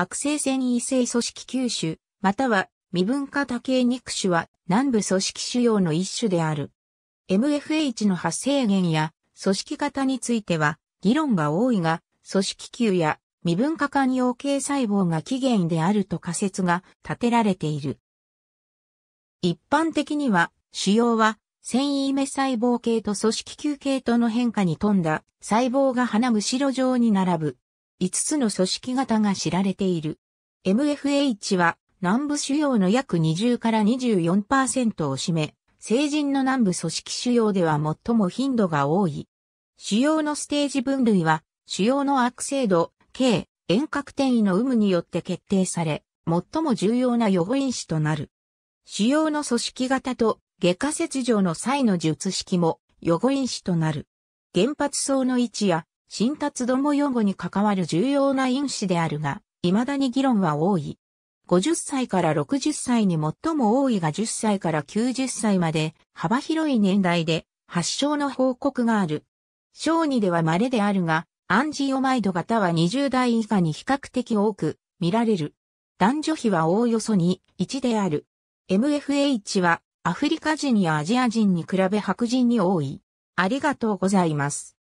悪性繊維性組織吸種、または未分化多形肉種は南部組織腫瘍の一種である。MFH の発生源や組織型については議論が多いが、組織球や未分化管用系細胞が起源であると仮説が立てられている。一般的には、腫瘍は繊維目細胞系と組織球系との変化に富んだ細胞が花むしろ状に並ぶ5つの組織型が知られている。MFH は南部主要の約20から24%を占め、成人の南部組織主要では最も頻度が多い。主要のステージ分類は、主要の悪性度、K、遠隔転移の有無によって決定され、最も重要な予後因子となる。主要の組織型と外科切除の際の術式も予後因子となる。原発層の位置や新達ども用語に関わる重要な因子であるが、未だに議論は多い。50歳から60歳に最も多いが10歳から90歳まで幅広い年代で発症の報告がある。小児では稀であるが、アンジオマイド型は20代以下に比較的多く見られる。男女比はおおよそ2、1である。MFH はアフリカ人やアジア人に比べ白人に多い。ありがとうございます。